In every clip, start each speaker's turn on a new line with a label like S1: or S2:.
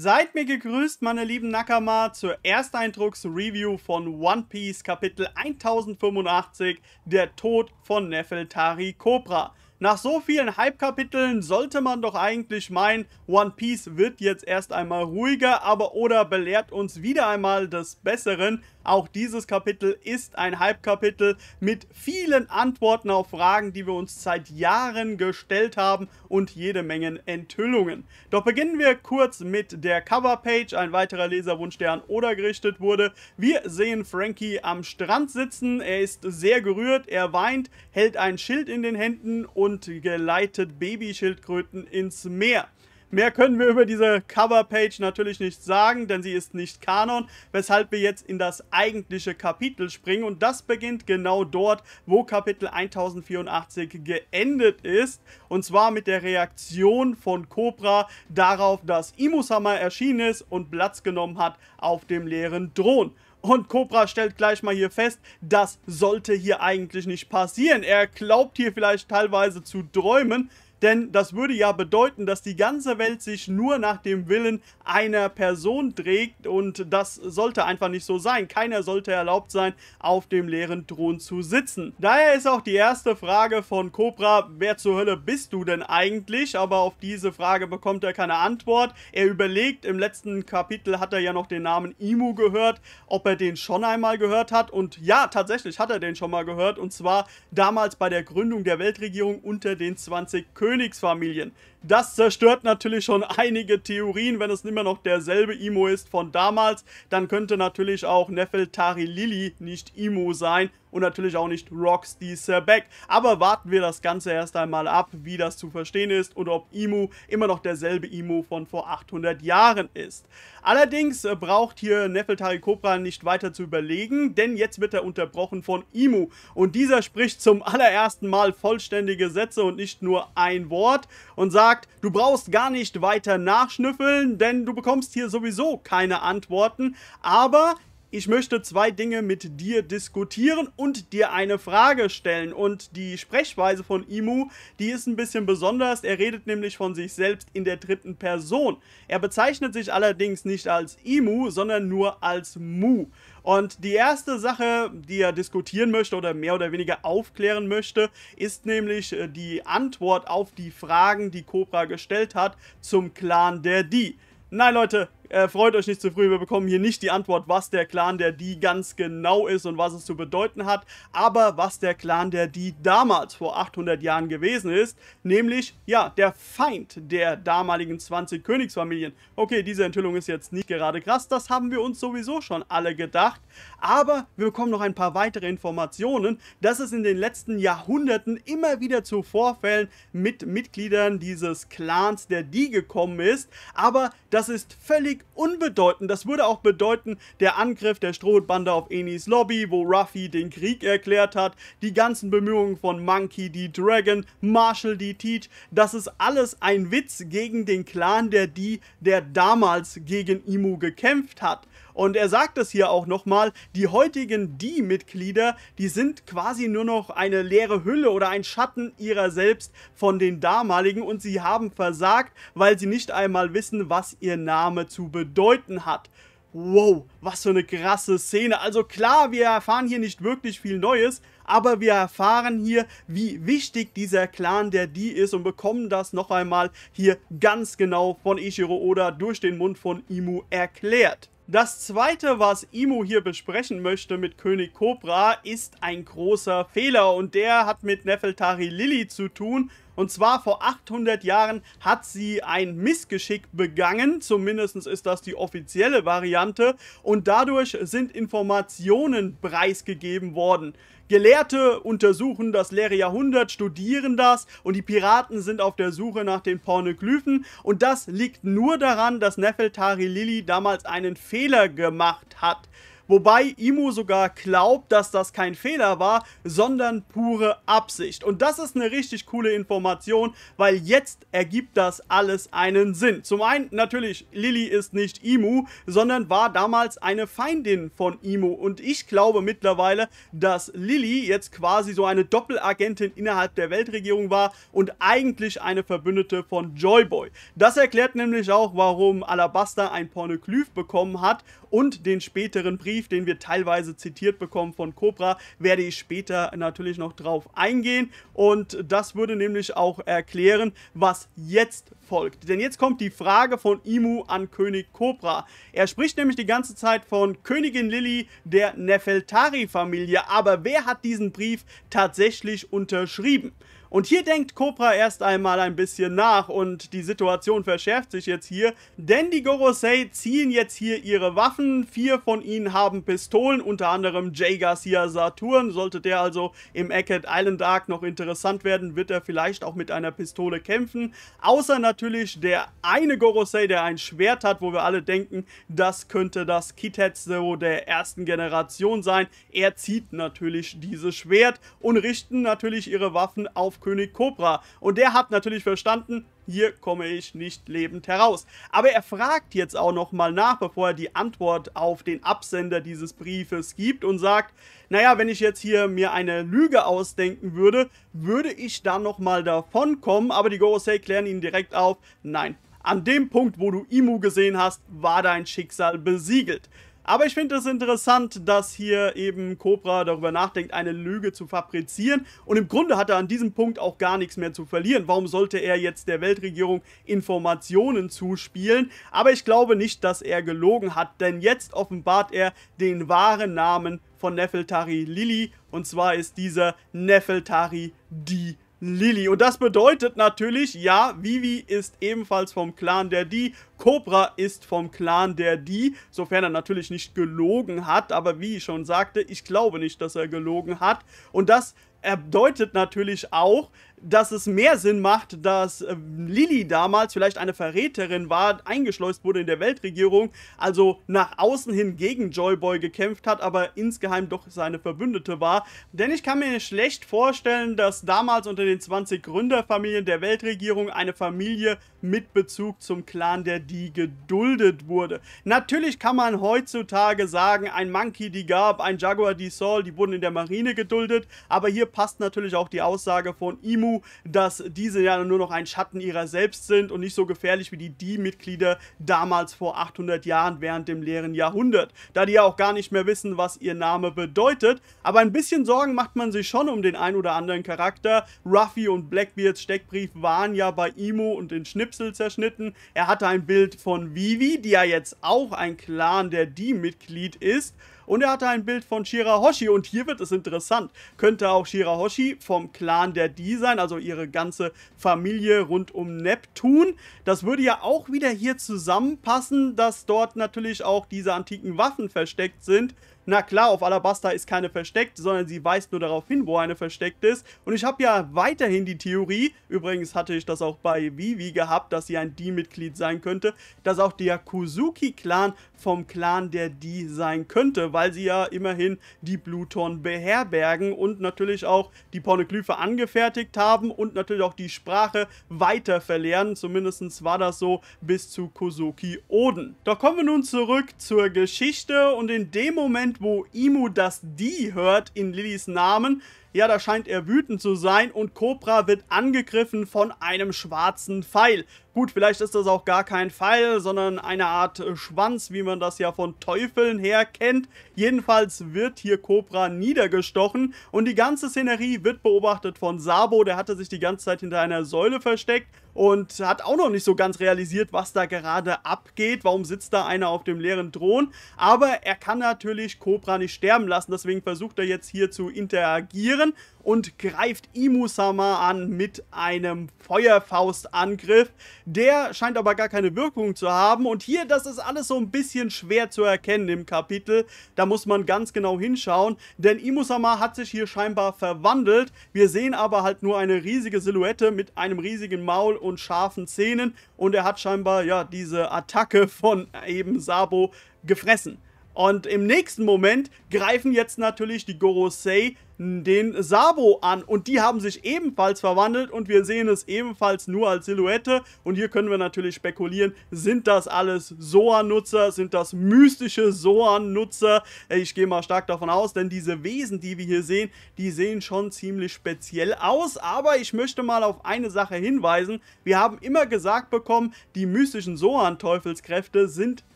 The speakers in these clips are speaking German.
S1: Seid mir gegrüßt, meine lieben Nakama, zur Ersteindrucks-Review von One Piece Kapitel 1085, der Tod von Nefeltari Cobra. Nach so vielen Hype-Kapiteln sollte man doch eigentlich meinen, One Piece wird jetzt erst einmal ruhiger, aber oder belehrt uns wieder einmal des Besseren, auch dieses Kapitel ist ein Halbkapitel mit vielen Antworten auf Fragen, die wir uns seit Jahren gestellt haben und jede Menge Enthüllungen. Doch beginnen wir kurz mit der Coverpage, ein weiterer Leserwunsch, der an Oda gerichtet wurde. Wir sehen Frankie am Strand sitzen, er ist sehr gerührt, er weint, hält ein Schild in den Händen und geleitet Babyschildkröten ins Meer. Mehr können wir über diese Coverpage natürlich nicht sagen, denn sie ist nicht Kanon, weshalb wir jetzt in das eigentliche Kapitel springen und das beginnt genau dort, wo Kapitel 1084 geendet ist und zwar mit der Reaktion von Cobra darauf, dass Imusama erschienen ist und Platz genommen hat auf dem leeren Thron. Und Cobra stellt gleich mal hier fest, das sollte hier eigentlich nicht passieren. Er glaubt hier vielleicht teilweise zu träumen, denn das würde ja bedeuten, dass die ganze Welt sich nur nach dem Willen einer Person trägt und das sollte einfach nicht so sein. Keiner sollte erlaubt sein, auf dem leeren Thron zu sitzen. Daher ist auch die erste Frage von Cobra, wer zur Hölle bist du denn eigentlich? Aber auf diese Frage bekommt er keine Antwort. Er überlegt, im letzten Kapitel hat er ja noch den Namen Imu gehört, ob er den schon einmal gehört hat und ja, tatsächlich hat er den schon mal gehört und zwar damals bei der Gründung der Weltregierung unter den 20 Königen. Königsfamilien das zerstört natürlich schon einige Theorien, wenn es immer noch derselbe Imo ist von damals. Dann könnte natürlich auch Nefeltari Lili nicht Imo sein und natürlich auch nicht Roxy Serbeck. Aber warten wir das Ganze erst einmal ab, wie das zu verstehen ist und ob Imo immer noch derselbe Imo von vor 800 Jahren ist. Allerdings äh, braucht hier Nefeltari Cobra nicht weiter zu überlegen, denn jetzt wird er unterbrochen von Imo und dieser spricht zum allerersten Mal vollständige Sätze und nicht nur ein Wort und sagt, sagt, du brauchst gar nicht weiter nachschnüffeln, denn du bekommst hier sowieso keine Antworten. Aber ich möchte zwei Dinge mit dir diskutieren und dir eine Frage stellen. Und die Sprechweise von Imu, die ist ein bisschen besonders. Er redet nämlich von sich selbst in der dritten Person. Er bezeichnet sich allerdings nicht als Imu, sondern nur als Mu. Und die erste Sache, die er diskutieren möchte oder mehr oder weniger aufklären möchte, ist nämlich äh, die Antwort auf die Fragen, die Cobra gestellt hat zum Clan der Die. Nein, Leute, äh, freut euch nicht zu früh, wir bekommen hier nicht die Antwort, was der Clan der Die ganz genau ist und was es zu bedeuten hat, aber was der Clan der Die damals vor 800 Jahren gewesen ist, nämlich, ja, der Feind der damaligen 20 Königsfamilien. Okay, diese Enthüllung ist jetzt nicht gerade krass, das haben wir uns sowieso schon alle gedacht, aber wir bekommen noch ein paar weitere Informationen, dass es in den letzten Jahrhunderten immer wieder zu Vorfällen mit Mitgliedern dieses Clans der Die gekommen ist, aber das ist völlig völlig unbedeutend. Das würde auch bedeuten, der Angriff der Strohbande auf Enis Lobby, wo Ruffy den Krieg erklärt hat, die ganzen Bemühungen von Monkey D. Dragon, Marshall D. Teach, das ist alles ein Witz gegen den Clan der D, der damals gegen Imu gekämpft hat. Und er sagt es hier auch nochmal, die heutigen Die-Mitglieder, die sind quasi nur noch eine leere Hülle oder ein Schatten ihrer selbst von den damaligen und sie haben versagt, weil sie nicht einmal wissen, was ihr Name zu bedeuten hat. Wow, was für eine krasse Szene. Also klar, wir erfahren hier nicht wirklich viel Neues, aber wir erfahren hier, wie wichtig dieser Clan der Die ist und bekommen das noch einmal hier ganz genau von Ishiro Oda durch den Mund von Imu erklärt. Das zweite, was Imo hier besprechen möchte mit König Cobra, ist ein großer Fehler und der hat mit Nefeltari Lilly zu tun und zwar vor 800 Jahren hat sie ein Missgeschick begangen, zumindest ist das die offizielle Variante, und dadurch sind Informationen preisgegeben worden. Gelehrte untersuchen das leere Jahrhundert, studieren das und die Piraten sind auf der Suche nach den Pornoglyphen und das liegt nur daran, dass Nefeltari Lili damals einen Fehler gemacht hat. Wobei Imu sogar glaubt, dass das kein Fehler war, sondern pure Absicht. Und das ist eine richtig coole Information, weil jetzt ergibt das alles einen Sinn. Zum einen natürlich, Lilly ist nicht Imu, sondern war damals eine Feindin von Imu. Und ich glaube mittlerweile, dass Lilly jetzt quasi so eine Doppelagentin innerhalb der Weltregierung war und eigentlich eine Verbündete von Joyboy. Das erklärt nämlich auch, warum Alabaster ein Pornoglyph bekommen hat und den späteren Brief Brief, den wir teilweise zitiert bekommen von Cobra, werde ich später natürlich noch drauf eingehen. Und das würde nämlich auch erklären, was jetzt folgt. Denn jetzt kommt die Frage von Imu an König Cobra. Er spricht nämlich die ganze Zeit von Königin Lilly der Nefeltari-Familie. Aber wer hat diesen Brief tatsächlich unterschrieben? Und hier denkt Cobra erst einmal ein bisschen nach und die Situation verschärft sich jetzt hier, denn die Gorosei ziehen jetzt hier ihre Waffen. Vier von ihnen haben Pistolen, unter anderem Jay Garcia Saturn. Sollte der also im Eckhead Island Arc noch interessant werden, wird er vielleicht auch mit einer Pistole kämpfen. Außer natürlich der eine Gorosei, der ein Schwert hat, wo wir alle denken, das könnte das Kitetsu der ersten Generation sein. Er zieht natürlich dieses Schwert und richten natürlich ihre Waffen auf König Cobra. Und der hat natürlich verstanden, hier komme ich nicht lebend heraus. Aber er fragt jetzt auch nochmal nach, bevor er die Antwort auf den Absender dieses Briefes gibt und sagt, naja, wenn ich jetzt hier mir eine Lüge ausdenken würde, würde ich dann nochmal davon kommen. Aber die Gorosei klären ihn direkt auf, nein, an dem Punkt, wo du Imu gesehen hast, war dein Schicksal besiegelt. Aber ich finde es das interessant, dass hier eben Cobra darüber nachdenkt, eine Lüge zu fabrizieren. Und im Grunde hat er an diesem Punkt auch gar nichts mehr zu verlieren. Warum sollte er jetzt der Weltregierung Informationen zuspielen? Aber ich glaube nicht, dass er gelogen hat, denn jetzt offenbart er den wahren Namen von Nefeltari Lili. Und zwar ist dieser Nefeltari die Lilly. Und das bedeutet natürlich, ja, Vivi ist ebenfalls vom Clan der Die, Cobra ist vom Clan der Die, sofern er natürlich nicht gelogen hat, aber wie ich schon sagte, ich glaube nicht, dass er gelogen hat. Und das bedeutet natürlich auch, dass es mehr Sinn macht, dass äh, Lilly damals vielleicht eine Verräterin war, eingeschleust wurde in der Weltregierung, also nach außen hin gegen Joyboy gekämpft hat, aber insgeheim doch seine Verbündete war. Denn ich kann mir schlecht vorstellen, dass damals unter den 20 Gründerfamilien der Weltregierung eine Familie mit Bezug zum Clan der Die geduldet wurde. Natürlich kann man heutzutage sagen, ein Monkey die gab, ein Jaguar die Saul, die wurden in der Marine geduldet, aber hier passt natürlich auch die Aussage von Imu Manu, dass diese ja nur noch ein Schatten ihrer selbst sind und nicht so gefährlich wie die Die-Mitglieder damals vor 800 Jahren während dem leeren Jahrhundert, da die ja auch gar nicht mehr wissen, was ihr Name bedeutet. Aber ein bisschen Sorgen macht man sich schon um den ein oder anderen Charakter. Ruffy und Blackbeards Steckbrief waren ja bei Imo und in Schnipsel zerschnitten. Er hatte ein Bild von Vivi, die ja jetzt auch ein Clan der Die-Mitglied ist. Und er hatte ein Bild von Shirahoshi und hier wird es interessant. Könnte auch Shirahoshi vom Clan der D sein, also ihre ganze Familie rund um Neptun. Das würde ja auch wieder hier zusammenpassen, dass dort natürlich auch diese antiken Waffen versteckt sind na klar, auf Alabasta ist keine versteckt, sondern sie weist nur darauf hin, wo eine versteckt ist. Und ich habe ja weiterhin die Theorie, übrigens hatte ich das auch bei Vivi gehabt, dass sie ein D-Mitglied sein könnte, dass auch der Kuzuki-Clan vom Clan der D sein könnte, weil sie ja immerhin die Bluton beherbergen und natürlich auch die Pornoglyphe angefertigt haben und natürlich auch die Sprache weiter verlernen. Zumindest war das so bis zu Kuzuki Oden. Doch kommen wir nun zurück zur Geschichte und in dem Moment, wo Imu das Die hört in Lillys Namen, ja, da scheint er wütend zu sein und Cobra wird angegriffen von einem schwarzen Pfeil. Gut, vielleicht ist das auch gar kein Pfeil, sondern eine Art äh, Schwanz, wie man das ja von Teufeln her kennt. Jedenfalls wird hier Cobra niedergestochen und die ganze Szenerie wird beobachtet von Sabo. Der hatte sich die ganze Zeit hinter einer Säule versteckt und hat auch noch nicht so ganz realisiert, was da gerade abgeht. Warum sitzt da einer auf dem leeren Thron? Aber er kann natürlich Cobra nicht sterben lassen, deswegen versucht er jetzt hier zu interagieren attackieren und greift Imusama an mit einem Feuerfaustangriff. Der scheint aber gar keine Wirkung zu haben und hier, das ist alles so ein bisschen schwer zu erkennen im Kapitel. Da muss man ganz genau hinschauen, denn Imusama hat sich hier scheinbar verwandelt. Wir sehen aber halt nur eine riesige Silhouette mit einem riesigen Maul und scharfen Zähnen und er hat scheinbar ja diese Attacke von eben Sabo gefressen. Und im nächsten Moment greifen jetzt natürlich die Gorosei den Sabo an und die haben sich ebenfalls verwandelt und wir sehen es ebenfalls nur als Silhouette und hier können wir natürlich spekulieren, sind das alles Soan-Nutzer, sind das mystische Soan-Nutzer? Ich gehe mal stark davon aus, denn diese Wesen, die wir hier sehen, die sehen schon ziemlich speziell aus, aber ich möchte mal auf eine Sache hinweisen, wir haben immer gesagt bekommen, die mystischen Soan-Teufelskräfte sind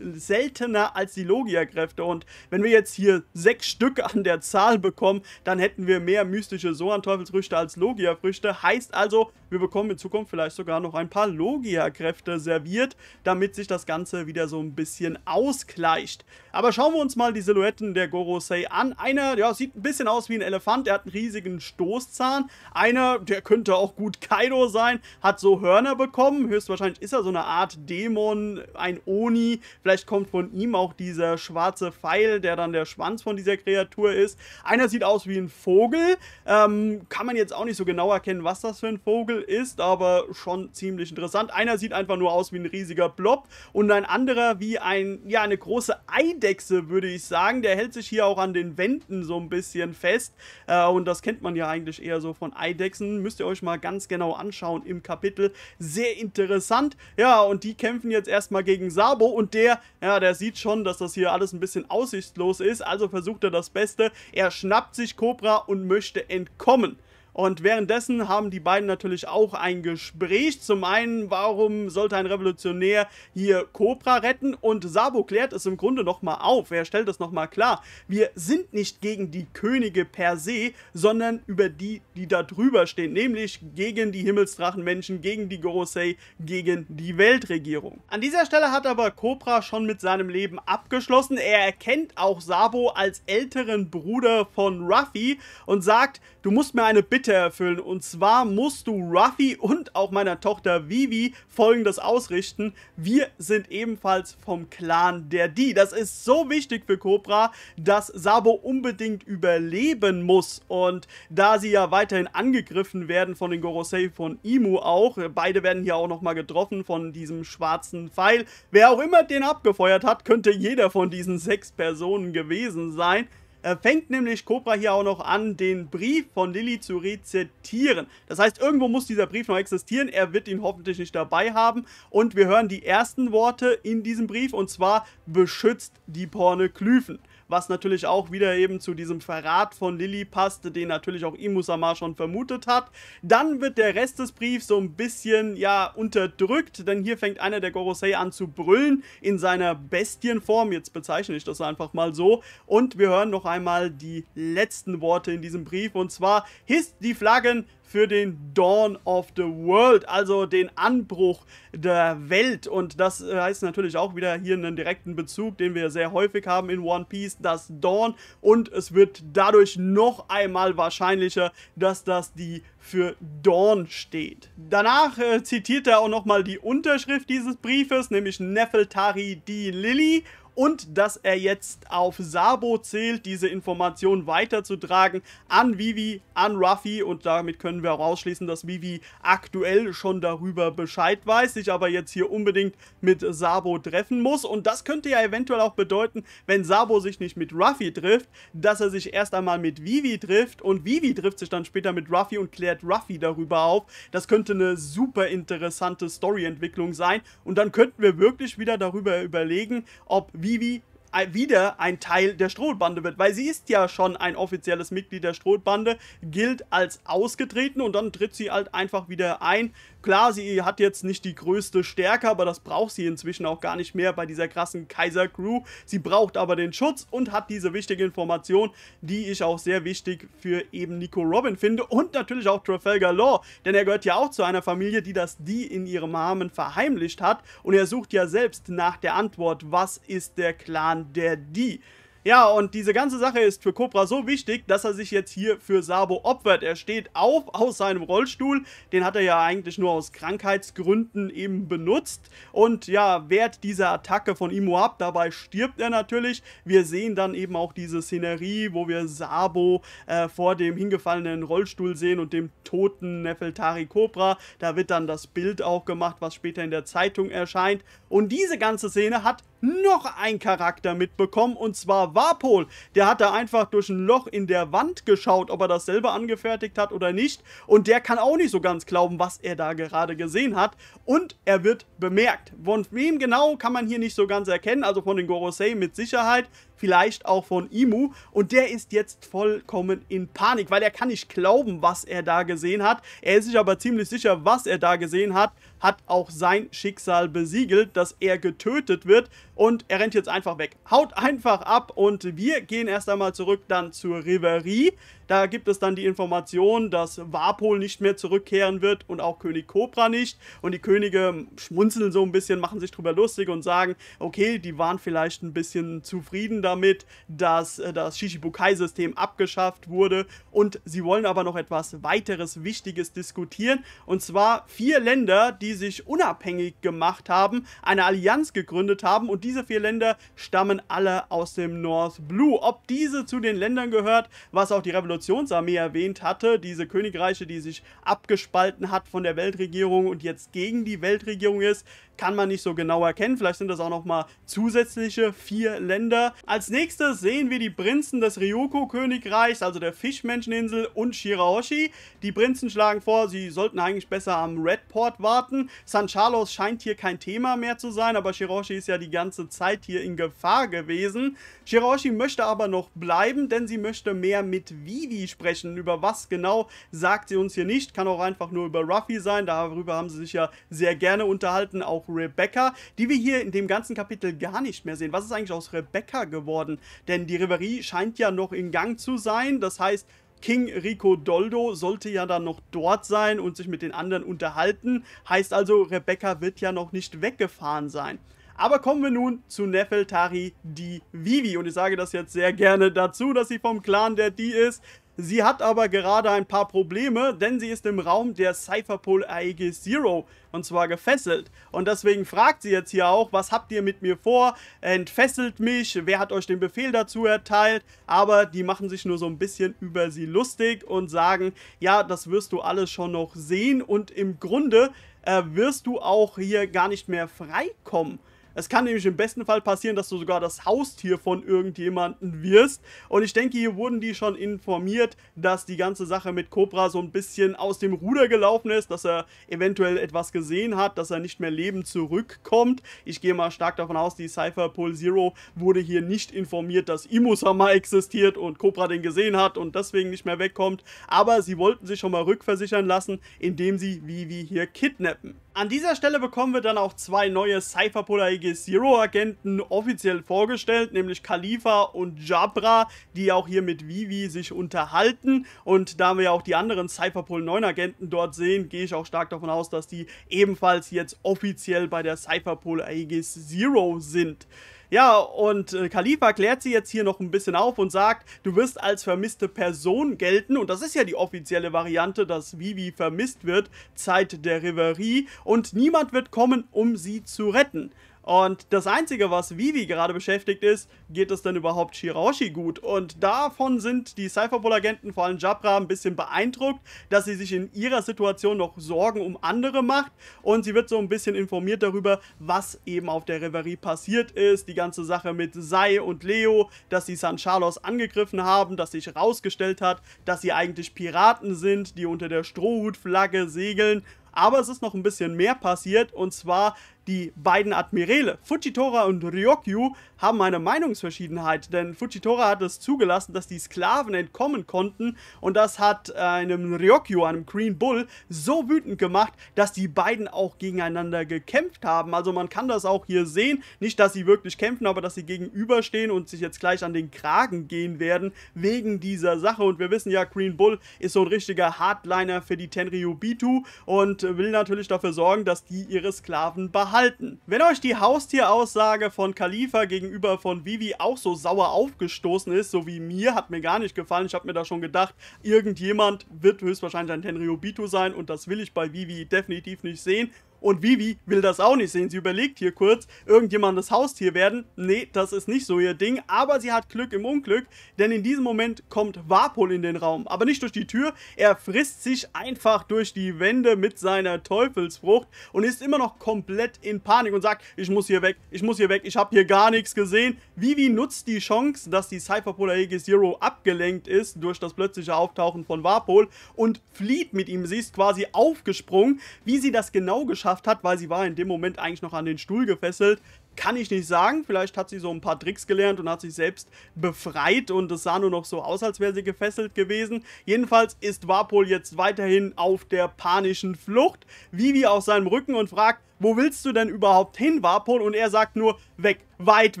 S1: seltener als die Logia-Kräfte. Und wenn wir jetzt hier sechs Stück an der Zahl bekommen, dann hätten wir mehr mystische Sohan-Teufelsfrüchte als Logia-Früchte. Heißt also, wir bekommen in Zukunft vielleicht sogar noch ein paar Logia-Kräfte serviert, damit sich das Ganze wieder so ein bisschen ausgleicht. Aber schauen wir uns mal die Silhouetten der Gorosei an. Einer, ja, sieht ein bisschen aus wie ein Elefant, er hat einen riesigen Stoßzahn. Einer, der könnte auch gut Kaido sein, hat so Hörner bekommen. Höchstwahrscheinlich ist er so eine Art Dämon, ein Oni, Vielleicht kommt von ihm auch dieser schwarze Pfeil, der dann der Schwanz von dieser Kreatur ist. Einer sieht aus wie ein Vogel. Ähm, kann man jetzt auch nicht so genau erkennen, was das für ein Vogel ist, aber schon ziemlich interessant. Einer sieht einfach nur aus wie ein riesiger Blob und ein anderer wie ein, ja, eine große Eidechse, würde ich sagen. Der hält sich hier auch an den Wänden so ein bisschen fest. Äh, und das kennt man ja eigentlich eher so von Eidechsen. Müsst ihr euch mal ganz genau anschauen im Kapitel. Sehr interessant. Ja, und die kämpfen jetzt erstmal gegen Sabo und der ja, der sieht schon, dass das hier alles ein bisschen aussichtslos ist, also versucht er das Beste. Er schnappt sich Cobra und möchte entkommen. Und währenddessen haben die beiden natürlich auch ein Gespräch. Zum einen, warum sollte ein Revolutionär hier Cobra retten? Und Sabo klärt es im Grunde nochmal auf. Er stellt es nochmal klar. Wir sind nicht gegen die Könige per se, sondern über die, die da drüber stehen. Nämlich gegen die Himmelsdrachenmenschen, gegen die Gorosei, gegen die Weltregierung. An dieser Stelle hat aber Cobra schon mit seinem Leben abgeschlossen. Er erkennt auch Sabo als älteren Bruder von Ruffy und sagt, du musst mir eine Bitte Bitte erfüllen. Und zwar musst du Ruffy und auch meiner Tochter Vivi folgendes ausrichten. Wir sind ebenfalls vom Clan der Die. Das ist so wichtig für Cobra, dass Sabo unbedingt überleben muss. Und da sie ja weiterhin angegriffen werden von den Gorosei von Imu auch, beide werden hier auch nochmal getroffen von diesem schwarzen Pfeil. Wer auch immer den abgefeuert hat, könnte jeder von diesen sechs Personen gewesen sein. Äh, fängt nämlich Cobra hier auch noch an, den Brief von Lilly zu rezitieren. Das heißt, irgendwo muss dieser Brief noch existieren. Er wird ihn hoffentlich nicht dabei haben. Und wir hören die ersten Worte in diesem Brief und zwar beschützt die Porneklyphen was natürlich auch wieder eben zu diesem Verrat von Lilly passt, den natürlich auch Imusama schon vermutet hat. Dann wird der Rest des Briefs so ein bisschen, ja, unterdrückt, denn hier fängt einer der Gorosei an zu brüllen in seiner Bestienform, jetzt bezeichne ich das einfach mal so, und wir hören noch einmal die letzten Worte in diesem Brief und zwar, hisst die Flaggen, für den Dawn of the World, also den Anbruch der Welt. Und das äh, heißt natürlich auch wieder hier einen direkten Bezug, den wir sehr häufig haben in One Piece, das Dawn. Und es wird dadurch noch einmal wahrscheinlicher, dass das die für Dawn steht. Danach äh, zitiert er auch nochmal die Unterschrift dieses Briefes, nämlich Nefeltari D. Lily und dass er jetzt auf Sabo zählt, diese Information weiterzutragen an Vivi, an Ruffy und damit können wir auch ausschließen, dass Vivi aktuell schon darüber Bescheid weiß, sich aber jetzt hier unbedingt mit Sabo treffen muss und das könnte ja eventuell auch bedeuten, wenn Sabo sich nicht mit Ruffy trifft, dass er sich erst einmal mit Vivi trifft und Vivi trifft sich dann später mit Ruffy und klärt Ruffy darüber auf. Das könnte eine super interessante Storyentwicklung sein und dann könnten wir wirklich wieder darüber überlegen, ob Vivi Vivi äh, wieder ein Teil der Strohbande wird, weil sie ist ja schon ein offizielles Mitglied der Strohbande, gilt als ausgetreten und dann tritt sie halt einfach wieder ein Klar, sie hat jetzt nicht die größte Stärke, aber das braucht sie inzwischen auch gar nicht mehr bei dieser krassen Kaiser-Crew. Sie braucht aber den Schutz und hat diese wichtige Information, die ich auch sehr wichtig für eben Nico Robin finde und natürlich auch Trafalgar Law, denn er gehört ja auch zu einer Familie, die das die in ihrem Namen verheimlicht hat und er sucht ja selbst nach der Antwort, was ist der Clan der die? Ja, und diese ganze Sache ist für Cobra so wichtig, dass er sich jetzt hier für Sabo opfert. Er steht auf aus seinem Rollstuhl, den hat er ja eigentlich nur aus Krankheitsgründen eben benutzt und ja, wehrt diese Attacke von Imo ab. Dabei stirbt er natürlich. Wir sehen dann eben auch diese Szenerie, wo wir Sabo äh, vor dem hingefallenen Rollstuhl sehen und dem toten Nefeltari Cobra. Da wird dann das Bild auch gemacht, was später in der Zeitung erscheint. Und diese ganze Szene hat noch einen Charakter mitbekommen und zwar Warpol. Der hat da einfach durch ein Loch in der Wand geschaut, ob er das selber angefertigt hat oder nicht. Und der kann auch nicht so ganz glauben, was er da gerade gesehen hat. Und er wird bemerkt. Von wem genau kann man hier nicht so ganz erkennen, also von den Gorosei mit Sicherheit vielleicht auch von Imu. Und der ist jetzt vollkommen in Panik, weil er kann nicht glauben, was er da gesehen hat. Er ist sich aber ziemlich sicher, was er da gesehen hat, hat auch sein Schicksal besiegelt, dass er getötet wird. Und er rennt jetzt einfach weg. Haut einfach ab und wir gehen erst einmal zurück dann zur Reverie. Da gibt es dann die Information, dass Warpol nicht mehr zurückkehren wird und auch König Cobra nicht. Und die Könige schmunzeln so ein bisschen, machen sich drüber lustig und sagen, okay, die waren vielleicht ein bisschen zufrieden damit, dass äh, das Shishibukai-System abgeschafft wurde. Und sie wollen aber noch etwas weiteres Wichtiges diskutieren. Und zwar vier Länder, die sich unabhängig gemacht haben, eine Allianz gegründet haben. Und diese vier Länder stammen alle aus dem North Blue. Ob diese zu den Ländern gehört, was auch die Revolution Revolutionsarmee erwähnt hatte, diese Königreiche, die sich abgespalten hat von der Weltregierung und jetzt gegen die Weltregierung ist, kann man nicht so genau erkennen. Vielleicht sind das auch nochmal zusätzliche vier Länder. Als nächstes sehen wir die Prinzen des Ryoko-Königreichs, also der Fischmenscheninsel und Shirahoshi. Die Prinzen schlagen vor, sie sollten eigentlich besser am Redport warten. San Charlos scheint hier kein Thema mehr zu sein, aber Shirahoshi ist ja die ganze Zeit hier in Gefahr gewesen. Shirahoshi möchte aber noch bleiben, denn sie möchte mehr mit Wien Vivi sprechen. Über was genau sagt sie uns hier nicht. Kann auch einfach nur über Ruffy sein. Darüber haben sie sich ja sehr gerne unterhalten. Auch Rebecca, die wir hier in dem ganzen Kapitel gar nicht mehr sehen. Was ist eigentlich aus Rebecca geworden? Denn die Reverie scheint ja noch in Gang zu sein. Das heißt, King Rico Doldo sollte ja dann noch dort sein und sich mit den anderen unterhalten. Heißt also, Rebecca wird ja noch nicht weggefahren sein. Aber kommen wir nun zu Nefeltari, die Vivi. Und ich sage das jetzt sehr gerne dazu, dass sie vom Clan der Die ist. Sie hat aber gerade ein paar Probleme, denn sie ist im Raum der Cypherpol Aegis Zero und zwar gefesselt. Und deswegen fragt sie jetzt hier auch, was habt ihr mit mir vor? Entfesselt mich, wer hat euch den Befehl dazu erteilt? Aber die machen sich nur so ein bisschen über sie lustig und sagen, ja, das wirst du alles schon noch sehen und im Grunde äh, wirst du auch hier gar nicht mehr freikommen. Es kann nämlich im besten Fall passieren, dass du sogar das Haustier von irgendjemanden wirst. Und ich denke, hier wurden die schon informiert, dass die ganze Sache mit Cobra so ein bisschen aus dem Ruder gelaufen ist, dass er eventuell etwas gesehen hat, dass er nicht mehr lebend zurückkommt. Ich gehe mal stark davon aus, die Cypher Pole Zero wurde hier nicht informiert, dass Imusama existiert und Cobra den gesehen hat und deswegen nicht mehr wegkommt. Aber sie wollten sich schon mal rückversichern lassen, indem sie Vivi hier kidnappen. An dieser Stelle bekommen wir dann auch zwei neue Cypherpuller Zero Agenten offiziell vorgestellt, nämlich Khalifa und Jabra, die auch hier mit Vivi sich unterhalten und da wir ja auch die anderen Cypherpol 9 Agenten dort sehen, gehe ich auch stark davon aus, dass die ebenfalls jetzt offiziell bei der Cypherpol Aegis Zero sind. Ja, und äh, Khalifa klärt sie jetzt hier noch ein bisschen auf und sagt, du wirst als vermisste Person gelten. Und das ist ja die offizielle Variante, dass Vivi vermisst wird, Zeit der Reverie. Und niemand wird kommen, um sie zu retten. Und das Einzige, was Vivi gerade beschäftigt ist, geht es denn überhaupt Shiraoshi gut? Und davon sind die Cypherball-Agenten, vor allem Jabra, ein bisschen beeindruckt, dass sie sich in ihrer Situation noch Sorgen um andere macht. Und sie wird so ein bisschen informiert darüber, was eben auf der Reverie passiert ist. Die ganze Sache mit Sai und Leo, dass sie San Charlos angegriffen haben, dass sich rausgestellt hat, dass sie eigentlich Piraten sind, die unter der Strohhutflagge segeln. Aber es ist noch ein bisschen mehr passiert und zwar die beiden Admiräle, Fujitora und Ryokyu, haben eine Meinungsverschiedenheit, denn Fujitora hat es zugelassen, dass die Sklaven entkommen konnten und das hat äh, einem Ryokyu, einem Green Bull, so wütend gemacht, dass die beiden auch gegeneinander gekämpft haben. Also man kann das auch hier sehen, nicht, dass sie wirklich kämpfen, aber dass sie gegenüberstehen und sich jetzt gleich an den Kragen gehen werden, wegen dieser Sache. Und wir wissen ja, Green Bull ist so ein richtiger Hardliner für die Tenryu Bitu und will natürlich dafür sorgen, dass die ihre Sklaven behalten halten. Wenn euch die Haustieraussage von Khalifa gegenüber von Vivi auch so sauer aufgestoßen ist, so wie mir, hat mir gar nicht gefallen. Ich habe mir da schon gedacht, irgendjemand wird höchstwahrscheinlich ein Tenryu sein und das will ich bei Vivi definitiv nicht sehen. Und Vivi will das auch nicht sehen. Sie überlegt hier kurz, irgendjemand das Haustier werden. Nee, das ist nicht so ihr Ding. Aber sie hat Glück im Unglück, denn in diesem Moment kommt Warpol in den Raum. Aber nicht durch die Tür. Er frisst sich einfach durch die Wände mit seiner Teufelsfrucht und ist immer noch komplett in Panik und sagt, ich muss hier weg, ich muss hier weg, ich habe hier gar nichts gesehen. Vivi nutzt die Chance, dass die Cypherpolar Ege Zero abgelenkt ist durch das plötzliche Auftauchen von Warpol und flieht mit ihm. Sie ist quasi aufgesprungen. Wie sie das genau geschafft geschafft hat, weil sie war in dem Moment eigentlich noch an den Stuhl gefesselt, kann ich nicht sagen. Vielleicht hat sie so ein paar Tricks gelernt und hat sich selbst befreit und es sah nur noch so aus, als wäre sie gefesselt gewesen. Jedenfalls ist Warpol jetzt weiterhin auf der panischen Flucht. Vivi auf seinem Rücken und fragt, wo willst du denn überhaupt hin, Warpol? Und er sagt nur, weg, weit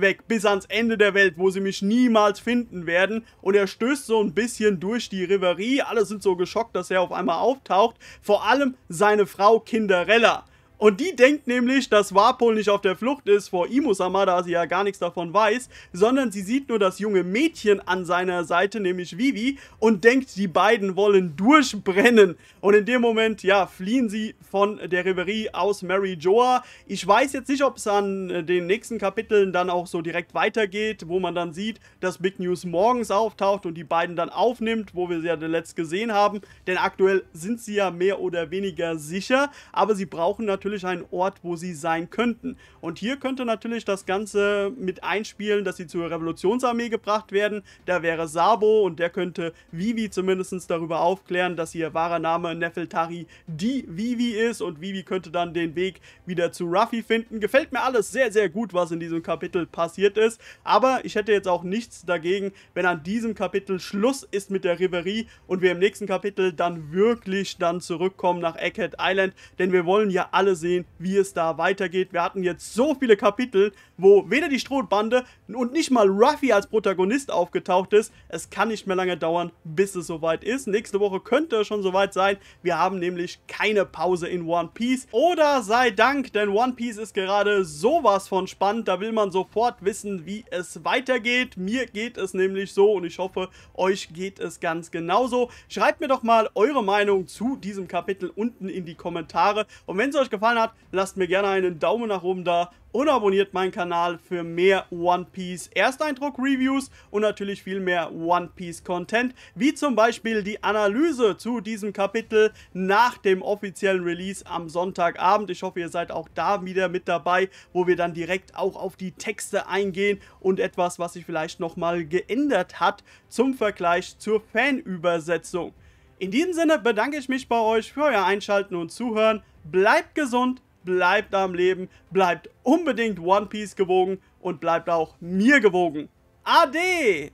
S1: weg, bis ans Ende der Welt, wo sie mich niemals finden werden. Und er stößt so ein bisschen durch die Riverie. Alle sind so geschockt, dass er auf einmal auftaucht. Vor allem seine Frau Kinderella. Und die denkt nämlich, dass Warpol nicht auf der Flucht ist vor Imusama, da sie ja gar nichts davon weiß, sondern sie sieht nur das junge Mädchen an seiner Seite, nämlich Vivi, und denkt, die beiden wollen durchbrennen. Und in dem Moment, ja, fliehen sie von der Reverie aus Mary Joa. Ich weiß jetzt nicht, ob es an äh, den nächsten Kapiteln dann auch so direkt weitergeht, wo man dann sieht, dass Big News morgens auftaucht und die beiden dann aufnimmt, wo wir sie ja letzt gesehen haben. Denn aktuell sind sie ja mehr oder weniger sicher, aber sie brauchen natürlich natürlich einen Ort, wo sie sein könnten. Und hier könnte natürlich das Ganze mit einspielen, dass sie zur Revolutionsarmee gebracht werden. Da wäre Sabo und der könnte Vivi zumindest darüber aufklären, dass ihr wahrer Name Nefeltari die Vivi ist und Vivi könnte dann den Weg wieder zu Ruffy finden. Gefällt mir alles sehr, sehr gut, was in diesem Kapitel passiert ist. Aber ich hätte jetzt auch nichts dagegen, wenn an diesem Kapitel Schluss ist mit der Reverie und wir im nächsten Kapitel dann wirklich dann zurückkommen nach Egghead Island, denn wir wollen ja alle sehen, wie es da weitergeht. Wir hatten jetzt so viele Kapitel, wo weder die Strohbande und nicht mal Ruffy als Protagonist aufgetaucht ist. Es kann nicht mehr lange dauern, bis es soweit ist. Nächste Woche könnte es schon soweit sein. Wir haben nämlich keine Pause in One Piece. Oder sei Dank, denn One Piece ist gerade sowas von spannend. Da will man sofort wissen, wie es weitergeht. Mir geht es nämlich so und ich hoffe, euch geht es ganz genauso. Schreibt mir doch mal eure Meinung zu diesem Kapitel unten in die Kommentare. Und wenn es euch gefallen gefallen hat, lasst mir gerne einen Daumen nach oben da und abonniert meinen Kanal für mehr One Piece Ersteindruck-Reviews und natürlich viel mehr One Piece Content, wie zum Beispiel die Analyse zu diesem Kapitel nach dem offiziellen Release am Sonntagabend. Ich hoffe, ihr seid auch da wieder mit dabei, wo wir dann direkt auch auf die Texte eingehen und etwas, was sich vielleicht nochmal geändert hat zum Vergleich zur Fanübersetzung. In diesem Sinne bedanke ich mich bei euch für euer Einschalten und Zuhören bleibt gesund, bleibt am Leben, bleibt unbedingt One Piece gewogen und bleibt auch mir gewogen. Ade!